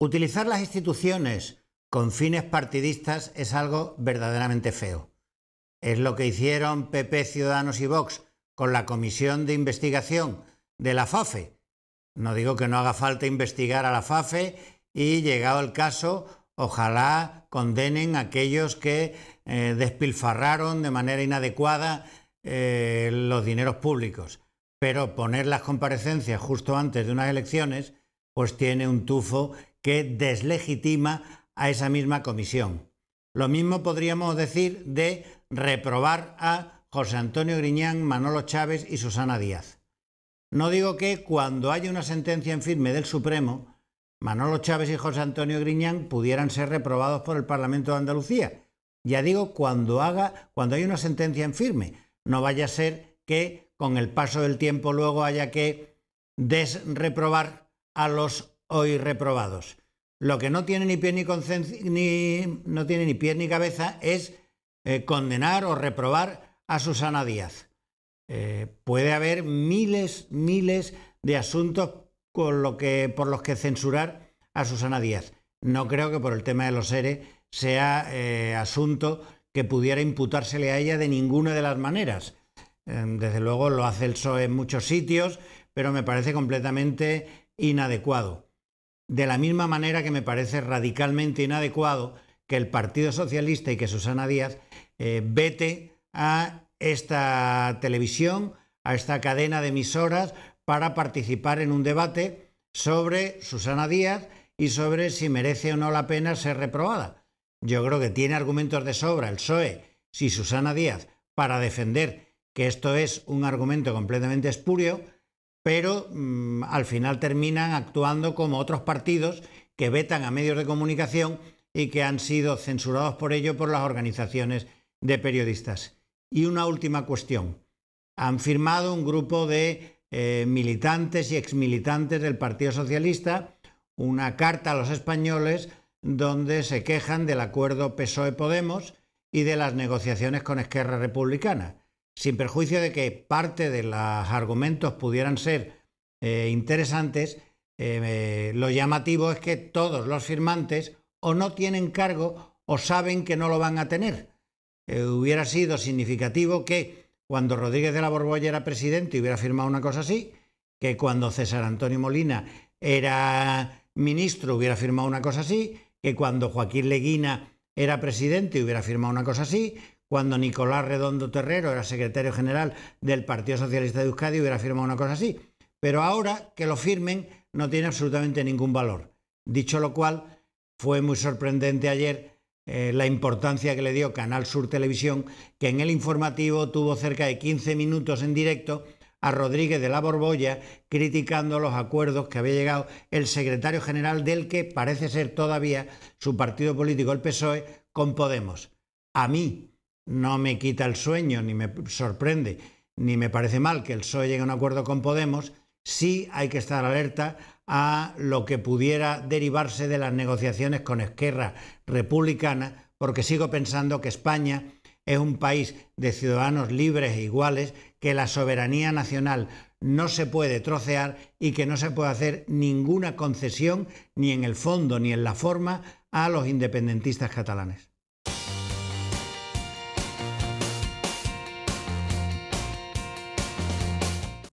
Utilizar las instituciones con fines partidistas es algo verdaderamente feo. Es lo que hicieron PP, Ciudadanos y Vox con la comisión de investigación de la FAFE. No digo que no haga falta investigar a la FAFE y, llegado el caso, ojalá condenen a aquellos que eh, despilfarraron de manera inadecuada eh, los dineros públicos. Pero poner las comparecencias justo antes de unas elecciones, pues tiene un tufo que deslegitima a esa misma comisión. Lo mismo podríamos decir de reprobar a José Antonio Griñán, Manolo Chávez y Susana Díaz. No digo que cuando haya una sentencia en firme del Supremo, Manolo Chávez y José Antonio Griñán pudieran ser reprobados por el Parlamento de Andalucía. Ya digo, cuando haga, cuando una sentencia en firme, no vaya a ser que con el paso del tiempo luego haya que desreprobar a los hoy reprobados. Lo que no tiene ni pie ni, ni, no tiene ni, pie ni cabeza es eh, condenar o reprobar a Susana Díaz. Eh, puede haber miles, miles de asuntos con lo que, por los que censurar a Susana Díaz. No creo que por el tema de los seres sea eh, asunto que pudiera imputársele a ella de ninguna de las maneras. desde luego lo hace el PSOE en muchos sitios, pero me parece completamente inadecuado de la misma manera que me parece radicalmente inadecuado que el Partido Socialista y que Susana Díaz eh, vete a esta televisión, a esta cadena de emisoras, para participar en un debate sobre Susana Díaz y sobre si merece o no la pena ser reprobada. Yo creo que tiene argumentos de sobra el PSOE, si Susana Díaz, para defender que esto es un argumento completamente espurio, pero mm, al final terminan actuando como otros partidos que vetan a medios de comunicación y que han sido censurados por ello por las organizaciones de periodistas. Y una última cuestión. Han firmado un grupo de eh, militantes y exmilitantes del Partido Socialista una carta a los españoles donde se quejan del acuerdo PSOE-Podemos y de las negociaciones con Esquerra Republicana sin perjuicio de que parte de los argumentos pudieran ser eh, interesantes, eh, lo llamativo es que todos los firmantes o no tienen cargo o saben que no lo van a tener. Eh, hubiera sido significativo que cuando Rodríguez de la Borbolla era presidente hubiera firmado una cosa así, que cuando César Antonio Molina era ministro hubiera firmado una cosa así, que cuando Joaquín Leguina era presidente hubiera firmado una cosa así, cuando Nicolás Redondo Terrero era secretario general del Partido Socialista de Euskadi hubiera firmado una cosa así. Pero ahora que lo firmen no tiene absolutamente ningún valor. Dicho lo cual, fue muy sorprendente ayer eh, la importancia que le dio Canal Sur Televisión, que en el informativo tuvo cerca de 15 minutos en directo a Rodríguez de la Borbolla criticando los acuerdos que había llegado el secretario general del que parece ser todavía su partido político, el PSOE, con Podemos. A mí, no me quita el sueño, ni me sorprende, ni me parece mal que el PSOE llegue a un acuerdo con Podemos, sí hay que estar alerta a lo que pudiera derivarse de las negociaciones con Esquerra Republicana, porque sigo pensando que España es un país de ciudadanos libres e iguales, que la soberanía nacional no se puede trocear y que no se puede hacer ninguna concesión, ni en el fondo ni en la forma, a los independentistas catalanes.